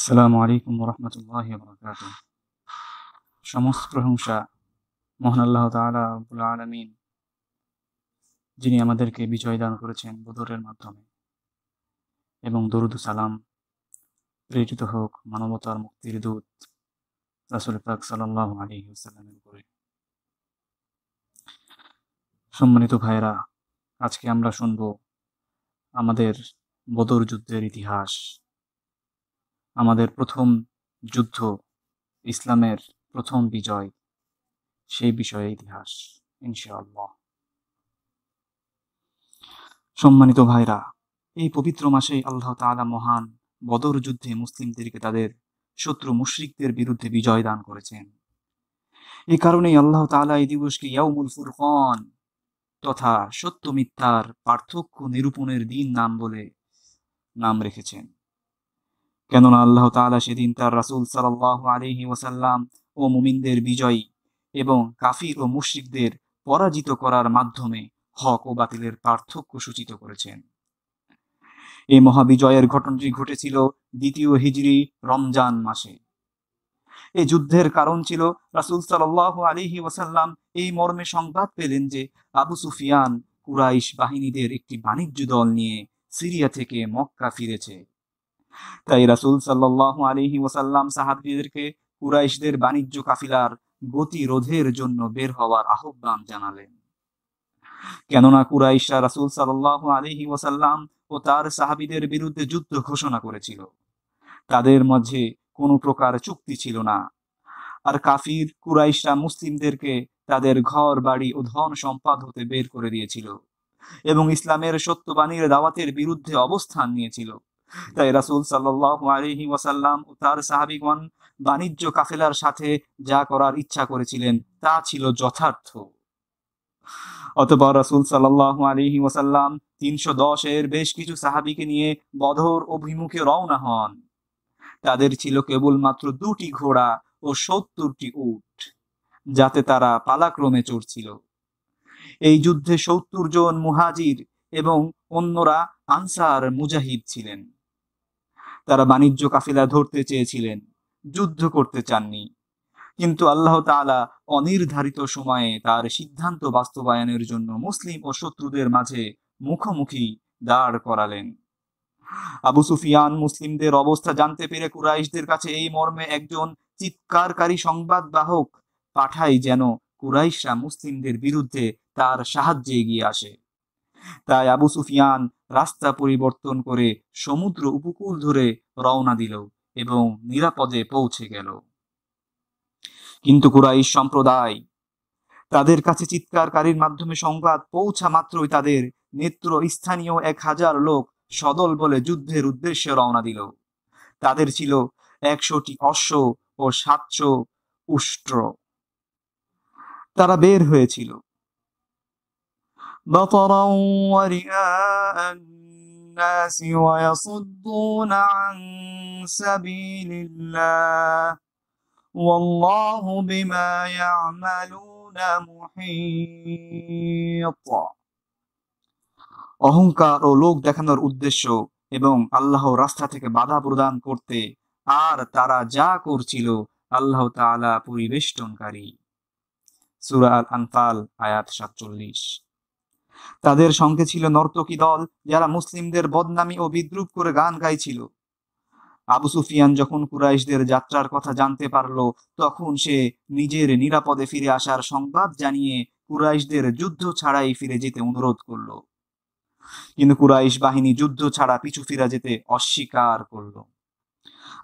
আসসালামু আলাইকুম রহমতুল্লাহ বরকাত সমস্ত প্রশংসা মোহন আল্লাহ তালা আব্বুল আলমিন যিনি আমাদেরকে বিজয় দান করেছেন বদরের মাধ্যমে এবং দরুদ সালাম প্রেরিত হোক মানবতার মুক্তির দূত রাসুল পাক সাল্লাহ আলী সাল্লামের উপরে সম্মানিত ভাইরা আজকে আমরা শুনব আমাদের বদর যুদ্ধের ইতিহাস আমাদের প্রথম যুদ্ধ ইসলামের প্রথম বিজয় সেই বিষয়ে ইতিহাস ইনশাআল্লাহ সম্মানিত ভাইরা এই পবিত্র মাসে আল্লাহ তালা মহান বদর যুদ্ধে মুসলিমদেরকে তাদের শত্রু মুশ্রিকদের বিরুদ্ধে বিজয় দান করেছেন এ কারণেই আল্লাহ তালা এই দিবসকে ইয়াউমুল ফুরকন তথা সত্য মিথ্যার পার্থক্য নিরূপণের দিন নাম বলে নাম রেখেছেন কেননা আল্লাহ তালা সেদিন তার রাসুল সাল্লাহ আলহি ওসাল্লাম ও মুমিনদের বিজয়ী এবং কাফির ও মুশ্রিকদের পরাজিত করার মাধ্যমে হক ও বাতিলের পার্থক্য সূচিত করেছেন এই মহাবিজয়ের ঘটনাটি ঘটেছিল দ্বিতীয় হিজড়ি রমজান মাসে এই যুদ্ধের কারণ ছিল রাসুল সাল্লাহ আলিহি ওয়াসাল্লাম এই মর্মে সংবাদ পেলেন যে আবু সুফিয়ান কুরাইশ বাহিনীদের একটি বাণিজ্য দল নিয়ে সিরিয়া থেকে মক্কা ফিরেছে তাই রাসুল সাল্লাহ আলিহি ওসাল্লাম সাহাবিদেরকে কুরাইশদের বাণিজ্য কাফিলার গতি রোধের জন্য বের হওয়ার আহ্বান জানালেন কেননা কুরাইশা রাসুল সাল্লাহ আলিহি ওসাল্লাম ও তার সাহাবিদের বিরুদ্ধে যুদ্ধ ঘোষণা করেছিল তাদের মধ্যে কোনো প্রকার চুক্তি ছিল না আর কাফির কুরাইশরা মুসলিমদেরকে তাদের ঘর বাড়ি ও ধন সম্পাদ হতে বের করে দিয়েছিল এবং ইসলামের সত্যবাণীর দাওয়াতের বিরুদ্ধে অবস্থান নিয়েছিল তাই রাসুল সাল্লাহ ওয়াসাল্লাম ও তার সাহাবিগণ বাণিজ্য কাফেলার সাথে যা করার ইচ্ছা করেছিলেন তা ছিল যথার্থ অতপর রাসুল সাল্লাহ আলহি ওয়াসাল্লাম তিনশো এর বেশ কিছু সাহাবিকে নিয়ে বধর অভিমুখে রওনা হন তাদের ছিল কেবলমাত্র দুটি ঘোড়া ও সত্তরটি উট যাতে তারা পালাক্রমে চড়ছিল এই যুদ্ধে সত্তর জন মুহাজির এবং অন্যরা আনসার মুজাহিদ ছিলেন তারা বাণিজ্য কাফিলা ধরতে চেয়েছিলেন যুদ্ধ করতে চাননি কিন্তু আল্লাহ তালা অনির্ধারিত সময়ে তার সিদ্ধান্ত বাস্তবায়নের জন্য মুসলিম ও শত্রুদের মাঝে মুখোমুখি দাঁড় করালেন আবু সুফিয়ান মুসলিমদের অবস্থা জানতে পেরে কুরাইশদের কাছে এই মর্মে একজন চিৎকারকারী সংবাদ বাহক পাঠাই যেন কুরাইশরা মুসলিমদের বিরুদ্ধে তার সাহায্যে এগিয়ে আসে তাই আবু সুফিয়ান রাস্তা পরিবর্তন করে সমুদ্র উপকূল ধরে রওনা দিল এবং নিরাপদে পৌঁছে গেল কিন্তু কুরাইশ সম্প্রদায় তাদের কাছে চিৎকারকারীর মাধ্যমে সংবাদ পৌঁছা মাত্রই তাদের নেত্র স্থানীয় এক হাজার লোক সদল বলে যুদ্ধের উদ্দেশ্যে রওনা দিল তাদের ছিল একশোটি অশ্ব ও সাতশো উষ্ট্র তারা বের হয়েছিল بطرا ورئاء الناس ويصدون عن سبيل الله والله بما يعملون محيط অহংকার ও লোক দেখানোর উদ্দেশ্য এবং আল্লাহ রাস্তা থেকে বাধা প্রদান করতে আর তারা যা করছিল আল্লাহ তালা পরিবেষ্টনকারী সুরা আল আনফাল আয়াত সাতচল্লিশ তাদের সঙ্গে ছিল নর্তকী দল যারা মুসলিমদের বদনামি ও বিদ্রুপ করে গান গাইছিল আবু সুফিয়ান যখন কুরাইশদের যাত্রার কথা জানতে পারল তখন সে নিজের নিরাপদে ফিরে আসার সংবাদ জানিয়ে কুরাইশদের যুদ্ধ ছাড়াই ফিরে যেতে অনুরোধ করল কিন্তু কুরাইশ বাহিনী যুদ্ধ ছাড়া পিছু ফিরা যেতে অস্বীকার করল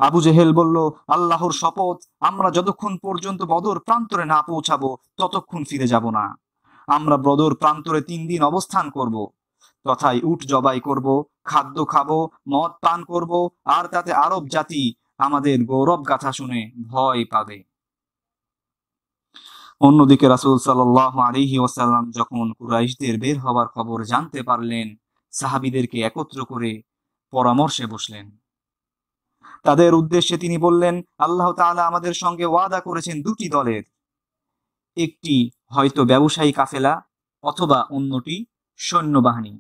আবু জেহেল বলল আল্লাহর শপথ আমরা যতক্ষণ পর্যন্ত বদর প্রান্তরে না পৌঁছাবো ততক্ষণ ফিরে যাব না আমরা ব্রদর প্রান্তরে তিন দিন অবস্থান করব। তথায় উট জবাই করব খাদ্য খাব মদ পান করব আর তাতে আরব জাতি আমাদের গৌরব গাথা শুনে ভয় পাবে অন্যদিকে রাসুল সাল্লাহ আলিহি ওসাল্লাম যখন কুরাইশদের বের হওয়ার খবর জানতে পারলেন সাহাবিদেরকে একত্র করে পরামর্শে বসলেন তাদের উদ্দেশ্যে তিনি বললেন আল্লাহ তাআলা আমাদের সঙ্গে ওয়াদা করেছেন দুটি দলের একটি হয়তো ব্যবসায়ী কাফেলা অথবা অন্যটি সৈন্যবাহিনী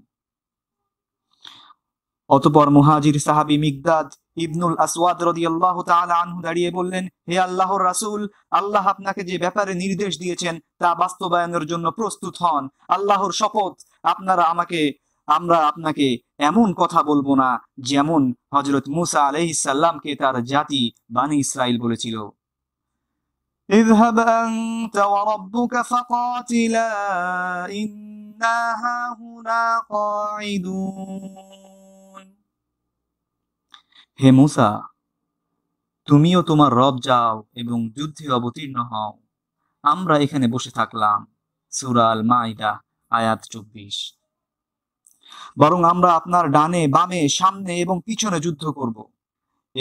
অতপর মুহাজির সাহাবি মিগদাদ ইবনুল আসওয়াদ রদিয়াল্লাহ তাআলা আনহু দাঁড়িয়ে বললেন হে আল্লাহর রাসূল আল্লাহ আপনাকে যে ব্যাপারে নির্দেশ দিয়েছেন তা বাস্তবায়নের জন্য প্রস্তুত হন আল্লাহর শপথ আপনারা আমাকে আমরা আপনাকে এমন কথা বলবো না যেমন হযরত মুসা আলাইহিস সালামকে তার জাতি বানী ইসরাইল বলেছিল اذهب أنت وربك فقاتلا إنا هاهنا قاعدون হে মুসা তুমিও তোমার রব যাও এবং যুদ্ধে অবতীর্ণ হও আমরা এখানে বসে থাকলাম সুরাল মাইদা আয়াত চব্বিশ বরং আমরা আপনার ডানে বামে সামনে এবং পিছনে যুদ্ধ করব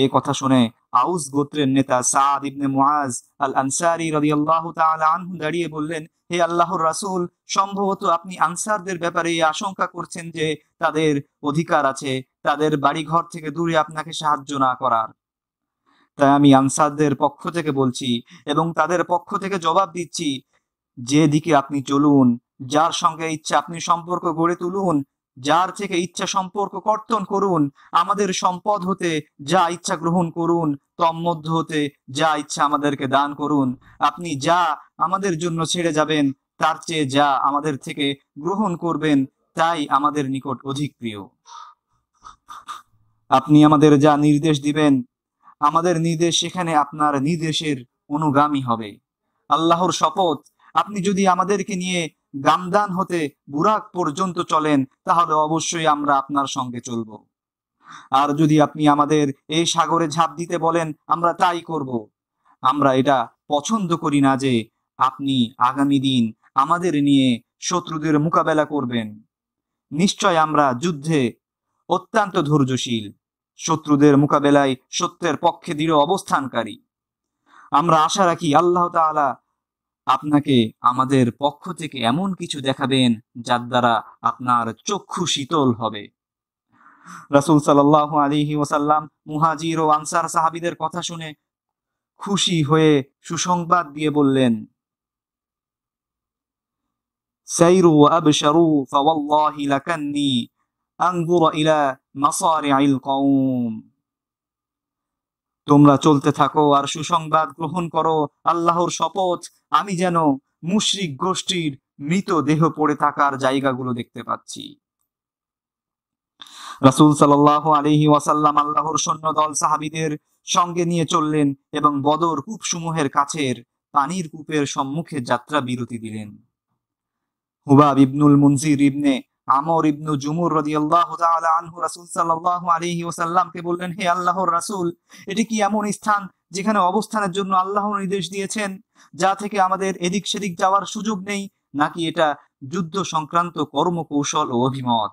এ কথা শুনে আউস গোত্রের নেতা সাদ ইবনে মুআজ আল আনসারি রাদিয়াল্লাহু তাআলা আনহু দাঁড়িয়ে বললেন হে আল্লাহর রাসূল সম্ভবত আপনি আনসারদের ব্যাপারে আশঙ্কা করছেন যে তাদের অধিকার আছে তাদের বাড়িঘর থেকে দূরে আপনাকে সাহায্য না করার তাই আমি আনসারদের পক্ষ থেকে বলছি এবং তাদের পক্ষ থেকে জবাব দিচ্ছি যেদিকে আপনি চলুন যার সঙ্গে ইচ্ছা আপনি সম্পর্ক গড়ে তুলুন যার থেকে ইচ্ছা সম্পর্ক কর্তন করুন আমাদের সম্পদ হতে যা ইচ্ছা গ্রহণ করুন তন্মধ্য হতে যা ইচ্ছা আমাদেরকে দান করুন আপনি যা আমাদের জন্য ছেড়ে যাবেন তার চেয়ে যা আমাদের থেকে গ্রহণ করবেন তাই আমাদের নিকট অধিক প্রিয় আপনি আমাদের যা নির্দেশ দিবেন আমাদের নির্দেশ সেখানে আপনার নির্দেশের অনুগামী হবে আল্লাহর শপথ আপনি যদি আমাদেরকে নিয়ে গামদান হতে বুরাক পর্যন্ত চলেন তাহলে অবশ্যই আমরা আপনার সঙ্গে চলব আর যদি আপনি আমাদের এই সাগরে ঝাঁপ দিতে বলেন আমরা তাই করব আমরা এটা পছন্দ করি না যে আপনি আগামী দিন আমাদের নিয়ে শত্রুদের মোকাবেলা করবেন নিশ্চয় আমরা যুদ্ধে অত্যন্ত ধৈর্যশীল শত্রুদের মোকাবেলায় সত্যের পক্ষে দৃঢ় অবস্থানকারী আমরা আশা রাখি আল্লাহ তালা আপনাকে আমাদের পক্ষ থেকে এমন কিছু দেখাবেন যার দ্বারা আপনার চক্ষু শীতল হবে রাসুল সাল্লাহ আলিহি ওসাল্লাম মুহাজির ও আনসার সাহাবিদের কথা শুনে খুশি হয়ে সুসংবাদ দিয়ে বললেন সাইরু আবশারু ফাওয়াল্লাহি লাকান্নি আনজুর ইলা মাসারি'িল কওম তোমরা চলতে থাকো আর সুসংবাদ গ্রহণ করো আল্লাহর শপথ আমি যেন মুশ্রিক গোষ্ঠীর মৃত দেহ পড়ে থাকার জায়গাগুলো দেখতে পাচ্ছি রাসুল সাল আলহি ওয়াসাল্লাম আল্লাহর সৈন্য দল সাহাবিদের সঙ্গে নিয়ে চললেন এবং বদর কূপ সমূহের কাছের পানির কূপের সম্মুখে যাত্রা বিরতি দিলেন হুবাব ইবনুল মুনজির ইবনে আমর ইবনু জুমুর রাদিয়াল্লাহু তাআলা আনহু রাসুল সাল্লাল্লাহু আলাইহি ওয়াসাল্লামকে বললেন হে আল্লাহর রাসূল এটি কি এমন স্থান যেখানে অবস্থানের জন্য আল্লাহ নির্দেশ দিয়েছেন যা থেকে আমাদের এদিক সেদিক যাওয়ার সুযোগ নেই নাকি এটা যুদ্ধ সংক্রান্ত কর্মকৌশল ও অভিমত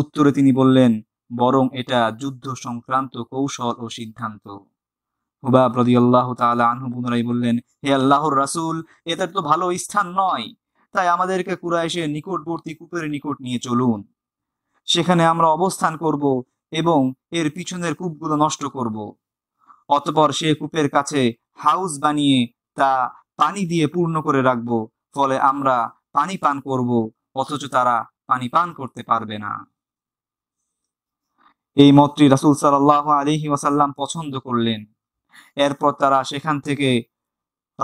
উত্তরে তিনি বললেন বরং এটা যুদ্ধ সংক্রান্ত কৌশল ও সিদ্ধান্ত হুবাব আল্লাহ তালা আনহু পুনরায় বললেন হে আল্লাহর রাসূল এটা তো ভালো স্থান নয় তাই আমাদেরকে কুরাইশের নিকটবর্তী কূপের নিকট নিয়ে চলুন সেখানে আমরা অবস্থান করব এবং এর পিছনের কূপগুলো নষ্ট করব অতপর সে কূপের কাছে হাউস বানিয়ে তা পানি দিয়ে পূর্ণ করে রাখব ফলে আমরা পানি পান করব অথচ তারা পানি পান করতে পারবে না এই মতটি রাসুল সাল্লাহ আলহি ওয়াসাল্লাম পছন্দ করলেন এরপর তারা সেখান থেকে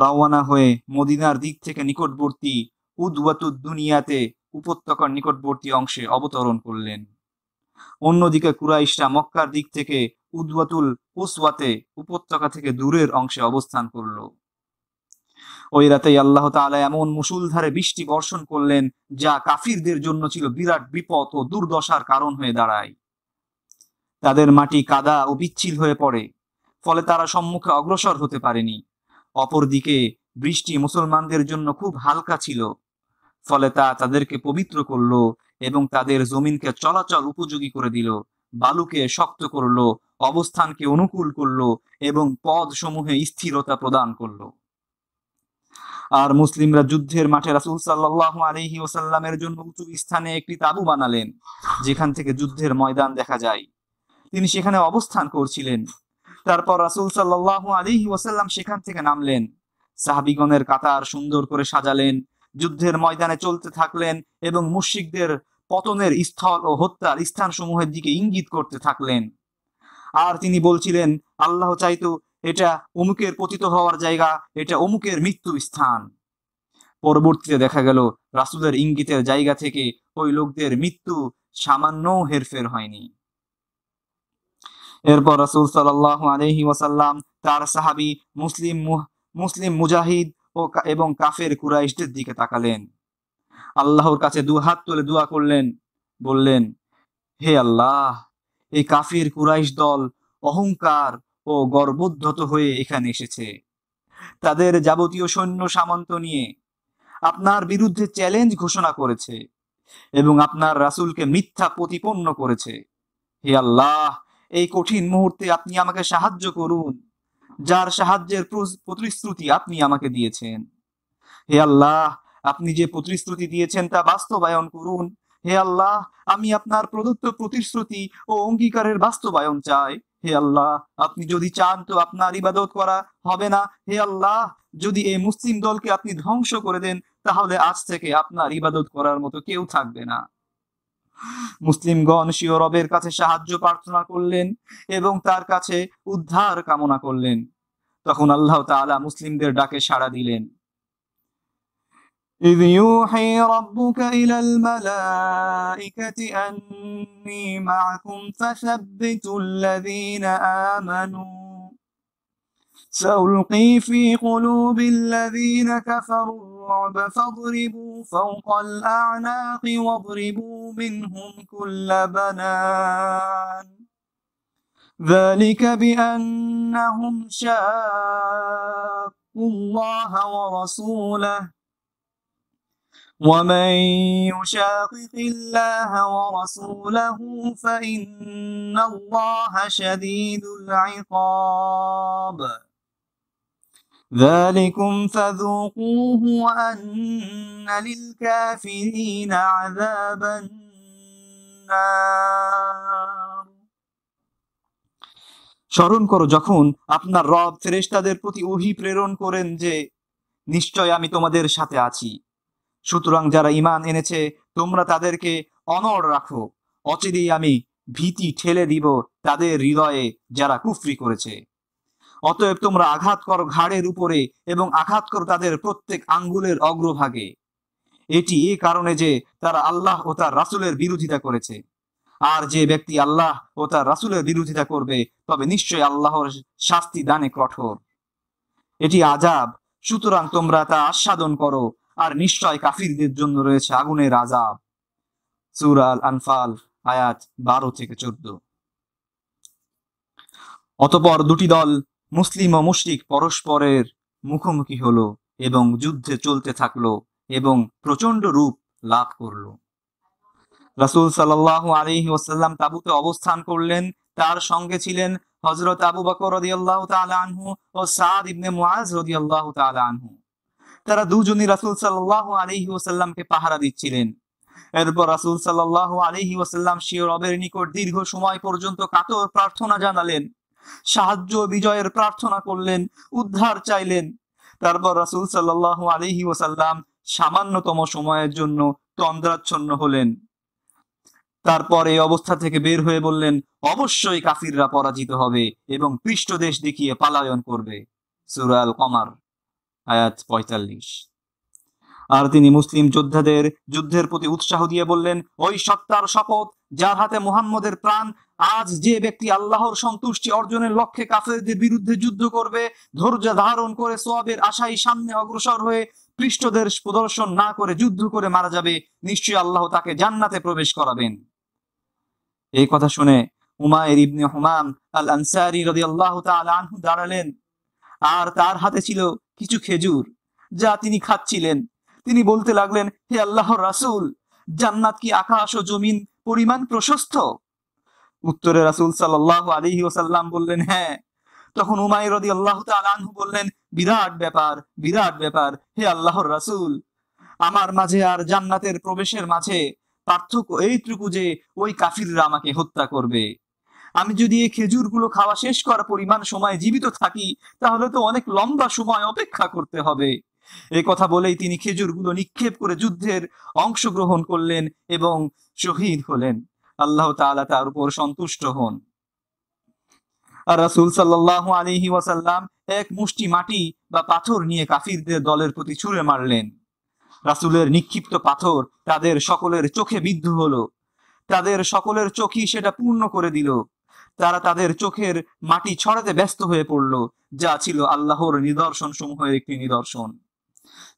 রওয়ানা হয়ে মদিনার দিক থেকে নিকটবর্তী উদওয়াতুদ দুনিয়াতে উপত্যকার নিকটবর্তী অংশে অবতরণ করলেন অন্যদিকে কুরাইশরা মক্কার দিক থেকে উদওয়াতুল উসওয়াতে উপত্যকা থেকে দূরের অংশে অবস্থান করল ওই রাতেই আল্লাহ তালা এমন মুসুলধারে বৃষ্টি বর্ষণ করলেন যা কাফিরদের জন্য ছিল বিরাট বিপদ ও দুর্দশার কারণ হয়ে দাঁড়ায় তাদের মাটি কাদা ও বিচ্ছিল হয়ে পড়ে ফলে তারা সম্মুখে অগ্রসর হতে পারেনি অপরদিকে বৃষ্টি মুসলমানদের জন্য খুব হালকা ছিল ফলে তা তাদেরকে পবিত্র করল এবং তাদের জমিনকে চলাচল উপযোগী করে দিল বালুকে শক্ত করল অবস্থানকে অনুকূল করল এবং পদ সমূহে স্থিরতা প্রদান করল আর মুসলিমরা যুদ্ধের মাঠে রাসুল সাল্লাহ আলহি ওসাল্লামের জন্য উঁচু স্থানে একটি তাঁবু বানালেন যেখান থেকে যুদ্ধের ময়দান দেখা যায় তিনি সেখানে অবস্থান করছিলেন তারপর রাসুল সাল্লাহ আলহি ওসাল্লাম সেখান থেকে নামলেন সাহাবিগণের কাতার সুন্দর করে সাজালেন যুদ্ধের ময়দানে চলতে থাকলেন এবং মুশিকদের পতনের স্থল ও হত্যার স্থানসমূহের দিকে ইঙ্গিত করতে থাকলেন আর তিনি বলছিলেন আল্লাহ চাইতো এটা অমুকের পতিত হওয়ার জায়গা এটা অমুকের মৃত্যু স্থান পরবর্তীতে দেখা গেল রাসুলের ইঙ্গিতের জায়গা থেকে ওই লোকদের মৃত্যু সামান্য হেরফের হয়নি এরপর রাসুল সাল আলহি ওয়াসাল্লাম তার সাহাবি মুসলিম মুসলিম মুজাহিদ ও এবং কাফের কুরাইশদের দিকে তাকালেন আল্লাহর কাছে দু হাত তুলে দোয়া করলেন বললেন হে আল্লাহ এই কাফির কুরাইশ দল অহংকার ও গর্বোদ্ধত হয়ে এখানে এসেছে তাদের যাবতীয় সৈন্য সামন্ত নিয়ে আপনার বিরুদ্ধে চ্যালেঞ্জ ঘোষণা করেছে এবং আপনার রাসুলকে মিথ্যা প্রতিপন্ন করেছে হে আল্লাহ এই কঠিন মুহূর্তে আপনি আমাকে সাহায্য করুন যার সাহায্যের প্রতিশ্রুতি আপনি আমাকে দিয়েছেন হে আল্লাহ আপনি যে প্রতিশ্রুতি দিয়েছেন তা বাস্তবায়ন করুন হে আল্লাহ আমি আপনার প্রদত্ত প্রতিশ্রুতি ও অঙ্গীকারের বাস্তবায়ন চাই হে আল্লাহ আপনি যদি চান তো আপনার ইবাদত করা হবে না হে আল্লাহ যদি এই মুসলিম দলকে আপনি ধ্বংস করে দেন তাহলে আজ থেকে আপনার ইবাদত করার মতো কেউ থাকবে না মুসলিমগণ সিও রবের কাছে সাহায্য প্রার্থনা করলেন এবং তার কাছে উদ্ধার কামনা করলেন তখন আল্লাহ তালা মুসলিমদের ডাকে সাড়া দিলেন إذ يوحي ربك إلى الملائكة أني معكم فثبتوا الذين آمنوا سألقي في قلوب الذين كفروا الرعب فاضربوا فوق الأعناق واضربوا منهم كل بنان ذلك بأنهم شاقوا الله ورسوله ومن يشاقق الله ورسوله فإن الله شديد العقاب ذلكم فذوقوه وأن للكافرين عذاب النار স্মরণ করো যখন আপনার রব ফেরেস্তাদের প্রতি ওহি প্রেরণ করেন যে নিশ্চয় আমি তোমাদের সাথে আছি সুতরাং যারা ইমান এনেছে তোমরা তাদেরকে অনড় রাখো অচিরেই আমি ভীতি ঠেলে দিব তাদের হৃদয়ে যারা কুফরি করেছে অতএব তোমরা আঘাত করো ঘাড়ের উপরে এবং আঘাত করো তাদের প্রত্যেক আঙ্গুলের অগ্রভাগে এটি এ কারণে যে তারা আল্লাহ ও তার রাসুলের বিরোধিতা করেছে আর যে ব্যক্তি আল্লাহ ও তার রাসুলের বিরোধিতা করবে তবে নিশ্চয়ই আল্লাহর শাস্তি দানে কঠোর এটি আজাব সুতরাং তোমরা তা আস্বাদন করো আর নিশ্চয় কাফিরদের জন্য রয়েছে আগুনের আজাব সুরাল আনফাল আয়াত বারো থেকে চোদ্দ অতপর দুটি দল মুসলিম ও মুশরিক পরস্পরের মুখোমুখি হল এবং যুদ্ধে চলতে থাকলো এবং প্রচন্ড রূপ লাভ করলো রাসুল সাল্লাহ আলী ওসাল্লাম তাবুতে অবস্থান করলেন তার সঙ্গে ছিলেন হজরত আবু বকর রদিয়াল্লাহ আনহু ও সাদ ইবনে মুআজ রদি আল্লাহ আনহু তারা দুজনই রাসুল সাল্লাহ আলী ওসাল্লামকে পাহারা দিচ্ছিলেন এরপর রাসুল সাল্লাহ আলহি ওসাল্লাম শিও রবের নিকট দীর্ঘ সময় পর্যন্ত কাতর প্রার্থনা জানালেন সাহায্য বিজয়ের প্রার্থনা করলেন উদ্ধার চাইলেন তারপর রাসুল সাল্লাহ আলহি ওসাল্লাম সামান্যতম সময়ের জন্য তন্দ্রাচ্ছন্ন হলেন তারপর এই অবস্থা থেকে বের হয়ে বললেন অবশ্যই কাফিররা পরাজিত হবে এবং পৃষ্ঠদেশ দেখিয়ে পালায়ন করবে সুরাল কমার আয়াত পঁয়তাল্লিশ আর তিনি মুসলিম যোদ্ধাদের যুদ্ধের প্রতি উৎসাহ দিয়ে বললেন ওই সত্তার শপথ যার হাতে মুহাম্মদের প্রাণ আজ যে ব্যক্তি আল্লাহর সন্তুষ্টি অর্জনের লক্ষ্যে কাফেরদের বিরুদ্ধে যুদ্ধ করবে ধৈর্য ধারণ করে সোয়াবের আশাই সামনে অগ্রসর হয়ে পৃষ্ঠদের প্রদর্শন না করে যুদ্ধ করে মারা যাবে নিশ্চয়ই আল্লাহ তাকে জান্নাতে প্রবেশ করাবেন এই কথা শুনে উমায়ের ইবনে হুমাম আল আনসারি রদি আল্লাহ আনহু দাঁড়ালেন আর তার হাতে ছিল কিছু খেজুর যা তিনি খাচ্ছিলেন তিনি বলতে লাগলেন হে আল্লাহর রাসুল জান্নাত কি আকাশ ও জমিন পরিমাণ প্রশস্ত উত্তরে রাসুল সাল্লাহ আলী ওসাল্লাম বললেন হ্যাঁ তখন উমাই রদি আল্লাহ আনহু বললেন বিরাট ব্যাপার বিরাট ব্যাপার হে আল্লাহর রাসুল আমার মাঝে আর জান্নাতের প্রবেশের মাঝে পার্থক্য এইটুকু যে ওই কাফিররা আমাকে হত্যা করবে আমি যদি এই খেজুর গুলো খাওয়া শেষ করার পরিমাণ সময় জীবিত থাকি তাহলে তো অনেক লম্বা সময় অপেক্ষা করতে হবে এ কথা বলেই তিনি খেজুরগুলো নিক্ষেপ করে যুদ্ধের অংশগ্রহণ করলেন এবং শহীদ হলেন আল্লাহ তাআলা তার উপর সন্তুষ্ট হন আর রাসূল সাল্লাহ আলাইহি ওয়াসাল্লাম এক মুষ্টি মাটি বা পাথর নিয়ে কাফিরদের দলের প্রতি ছুঁড়ে মারলেন রাসূলের নিক্ষিপ্ত পাথর তাদের সকলের চোখে বিদ্ধ হলো তাদের সকলের চোখই সেটা পূর্ণ করে দিল তারা তাদের চোখের মাটি ছড়াতে ব্যস্ত হয়ে পড়ল যা ছিল আল্লাহর নিদর্শন সমূহের একটি নিদর্শন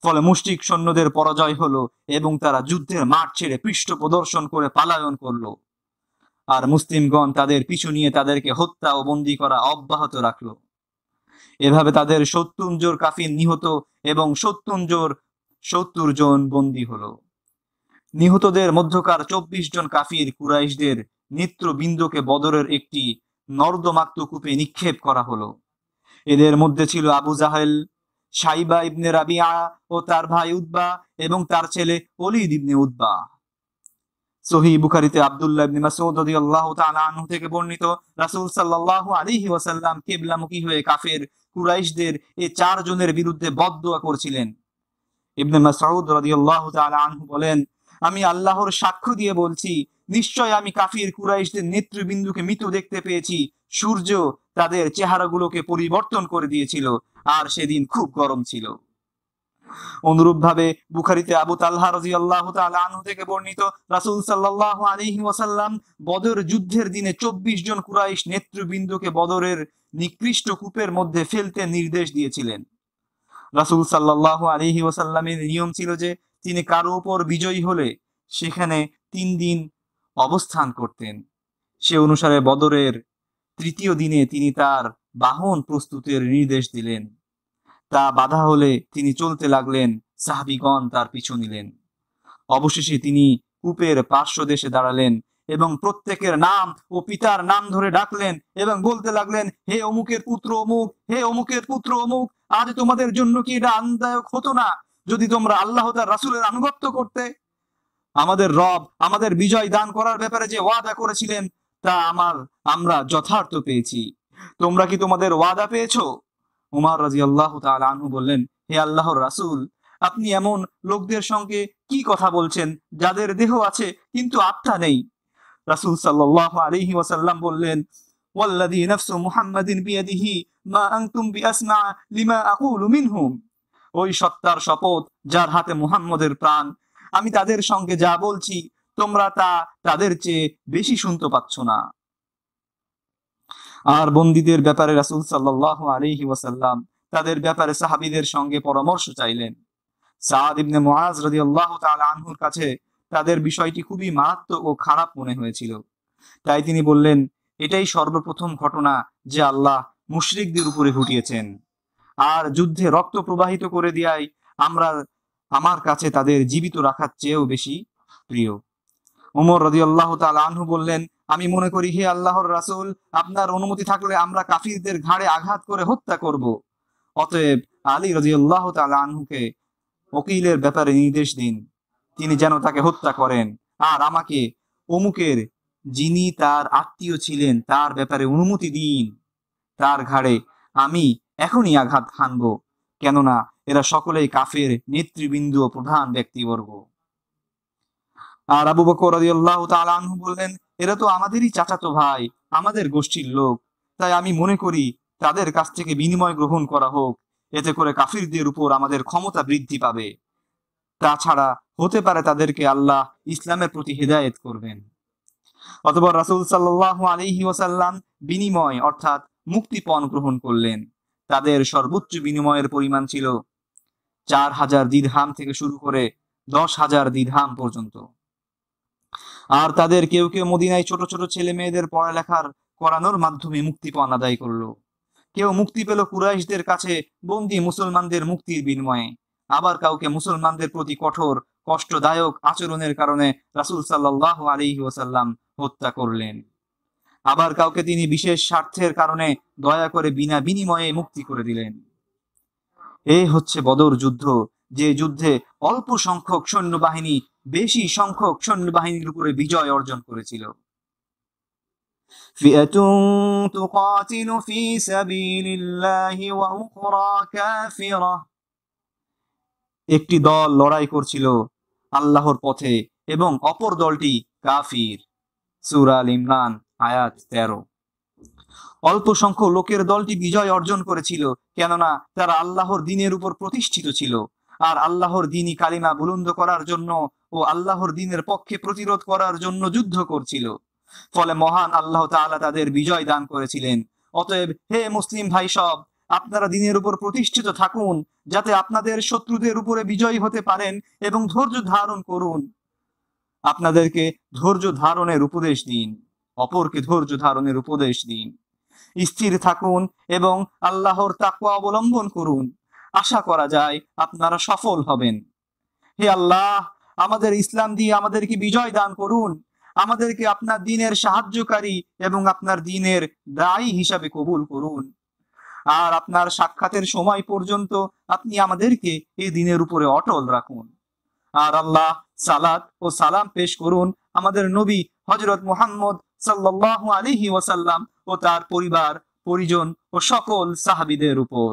ফলে মুষ্টিক সৈন্যদের পরাজয় হলো এবং তারা যুদ্ধের মাঠ ছেড়ে পৃষ্ঠ প্রদর্শন করে পালায়ন করল আর মুসলিমগণ তাদের পিছু নিয়ে তাদেরকে হত্যা ও বন্দি করা অব্যাহত রাখলো এভাবে তাদের সত্যুঞ্জোর কাফির নিহত এবং সত্যুঞ্জোর সত্তর জন বন্দি হল নিহতদের মধ্যকার চব্বিশ জন কাফির কুরাইশদের নেত্রবিন্দুকে বদরের একটি নর্দমাক্ত কূপে নিক্ষেপ করা হলো এদের মধ্যে ছিল আবু জাহেল সাইবা ইবনে রাবিয়া ও তার ভাই উদ্বা এবং তার ছেলে অলিদ ইবনে উদ্বা সহি বুখারিতে ইবনে রাদিয়াল্লাহু তাআলা আনহু থেকে বর্ণিত রাসূল সাল্লাল্লাহু আলাইহি ওয়াসাল্লাম কিবলামুখী হয়ে কাফের কুরাইশদের এ বিরুদ্ধে বদদোয়া করছিলেন ইবনে মাসউদ রাদিয়াল্লাহু তাআলা আনহু বলেন আমি আল্লাহর সাক্ষ্য দিয়ে বলছি নিশ্চয় আমি কাফির কুরাইশদের নেতৃবিন্দুকে মৃত দেখতে পেয়েছি সূর্য তাদের চেহারাগুলোকে পরিবর্তন করে দিয়েছিল আর সেদিন খুব গরম ছিল অনুরূপভাবে বুখারিতে আবু তাল্লাহ রাজি আল্লাহ আনহু থেকে বর্ণিত রাসুল সাল্লাহ আলহি ওয়াসাল্লাম বদর যুদ্ধের দিনে চব্বিশ জন কুরাইশ নেতৃবৃন্দকে বদরের নিকৃষ্ট কূপের মধ্যে ফেলতে নির্দেশ দিয়েছিলেন রাসুল সাল্লাহ আলহি ওয়াসাল্লামের নিয়ম ছিল যে তিনি কারো ওপর বিজয়ী হলে সেখানে তিন দিন অবস্থান করতেন সে অনুসারে বদরের তৃতীয় দিনে তিনি তার বাহন প্রস্তুতের নির্দেশ দিলেন তা বাধা হলে তিনি চলতে লাগলেন সাহাবিগণ তার পিছু নিলেন অবশেষে তিনি কূপের পার্শ্ব দেশে দাঁড়ালেন এবং প্রত্যেকের নাম ও পিতার নাম ধরে ডাকলেন এবং বলতে লাগলেন হে অমুকের পুত্র অমুক হে অমুকের পুত্র অমুক আজ তোমাদের জন্য কি এটা আনন্দদায়ক হতো না যদি তোমরা আল্লাহ তার রাসুলের আনুগত্য করতে আমাদের রব আমাদের বিজয় দান করার ব্যাপারে যে ওয়াদা করেছিলেন তা আমার আমরা যথার্থ পেয়েছি তোমরা কি তোমাদের ওয়াদা পেয়েছো উমার রাজি আল্লাহ আনহু বললেন হে আল্লাহর রাসুল আপনি এমন লোকদের সঙ্গে কি কথা বলছেন যাদের দেহ আছে কিন্তু আত্মা নেই রাসুল সাল্লাহ আলহি ওয়াসাল্লাম বললেন والذي نفس محمد بيده ما أنتم بأسمع لما أقول منهم ওই সত্তার শপথ যার হাতে মুহাম্মদের প্রাণ আমি তাদের সঙ্গে যা বলছি তোমরা তা তাদের চেয়ে বেশি শুনতে পাচ্ছ না আর বন্দীদের ব্যাপারে রাসুল সাল্লাহ আলহি ওয়াসাল্লাম তাদের ব্যাপারে সাহাবিদের সঙ্গে পরামর্শ চাইলেন সাদ ইবনে মহাজ রদি আল্লাহ আনহুর কাছে তাদের বিষয়টি খুবই মারাত্মক ও খারাপ মনে হয়েছিল তাই তিনি বললেন এটাই সর্বপ্রথম ঘটনা যে আল্লাহ মুশরিকদের উপরে ঘটিয়েছেন আর যুদ্ধে রক্ত প্রবাহিত করে দিয়াই আমরা আমার কাছে তাদের জীবিত রাখার চেয়েও বেশি প্রিয় ওমর রদি আল্লাহ আনহু বললেন আমি মনে করি হে আল্লাহর রাসুল আপনার অনুমতি থাকলে আমরা কাফিরদের ঘাড়ে আঘাত করে হত্যা করব অতএব আলী রাজিউল্লাহ তালা আনহুকে ওকিলের ব্যাপারে নির্দেশ দিন তিনি যেন তাকে হত্যা করেন আর আমাকে অমুকের যিনি তার আত্মীয় ছিলেন তার ব্যাপারে অনুমতি দিন তার ঘাড়ে আমি এখনই আঘাত খানব কেননা এরা সকলেই কাফের নেতৃবৃন্দ ও প্রধান ব্যক্তিবর্গ আর আবু বকর রাদিয়াল্লাহু তাআলা আনহু বললেন এরা তো আমাদেরই চাচাতো ভাই আমাদের গোষ্ঠীর লোক তাই আমি মনে করি তাদের কাছ থেকে বিনিময় গ্রহণ করা হোক এতে করে কাফিরদের উপর আমাদের ক্ষমতা বৃদ্ধি পাবে তাছাড়া হতে পারে তাদেরকে আল্লাহ ইসলামের প্রতি হেদায়েত করবেন অতপর রাসুল সাল্লাহ আলিহি ওসাল্লাম বিনিময় অর্থাৎ মুক্তিপণ গ্রহণ করলেন তাদের সর্বোচ্চ বিনিময়ের পরিমাণ ছিল চার হাজার দিদহাম থেকে শুরু করে দশ হাজার দিদহাম পর্যন্ত আর তাদের কেউ কেউ মদিনায় ছোট ছোট ছেলে মেয়েদের পড়ালেখার করানোর মাধ্যমে মুক্তিপণ আদায় করলো কেউ মুক্তি পেল কুরাইশদের কাছে বন্দি মুসলমানদের মুক্তির বিনিময়ে আবার কাউকে মুসলমানদের প্রতি কঠোর কষ্টদায়ক আচরণের কারণে রাসুল সাল্লাহ আলী ওসাল্লাম হত্যা করলেন আবার কাউকে তিনি বিশেষ স্বার্থের কারণে দয়া করে বিনা বিনিময়ে মুক্তি করে দিলেন এই হচ্ছে বদর যুদ্ধ যে যুদ্ধে অল্প সংখ্যক সৈন্যবাহিনী বেশি সংখ্যক সৈন্যবাহিনীর উপরে বিজয় অর্জন করেছিল فئة تقاتل في سبيل الله وأخرى كافرة একটি দল লড়াই করছিল আল্লাহর পথে এবং অপর দলটি কাফির সুরা আল ইমরান আয়াত তেরো অল্প সংখ্যক লোকের দলটি বিজয় অর্জন করেছিল কেননা তারা আল্লাহর দিনের উপর প্রতিষ্ঠিত ছিল আর আল্লাহর দিনই কালিমা বুলন্দ করার জন্য ও আল্লাহর দিনের পক্ষে প্রতিরোধ করার জন্য যুদ্ধ করছিল ফলে মহান আল্লাহ তাআলা তাদের বিজয় দান করেছিলেন অতএব হে মুসলিম ভাই সব আপনারা দিনের উপর প্রতিষ্ঠিত থাকুন যাতে আপনাদের শত্রুদের উপরে বিজয়ী হতে পারেন এবং ধৈর্য ধারণ করুন আপনাদেরকে ধৈর্য ধারণের উপদেশ দিন অপরকে ধৈর্য ধারণের উপদেশ দিন স্থির থাকুন এবং আল্লাহর তাকুয়া অবলম্বন করুন আশা করা যায় আপনারা সফল হবেন হে আল্লাহ আমাদের ইসলাম দিয়ে আমাদেরকে বিজয় দান করুন আমাদেরকে আপনার দিনের সাহায্যকারী এবং আপনার দিনের দায়ী হিসাবে কবুল করুন আর আপনার সাক্ষাতের সময় পর্যন্ত আপনি আমাদেরকে এই দিনের উপরে অটল রাখুন আর আল্লাহ সালাদ ও সালাম পেশ করুন আমাদের নবী হজরত মুহাম্মদ সাল্লাহ আলিহি ওয়াসাল্লাম ও তার পরিবার পরিজন ও সকল সাহাবিদের উপর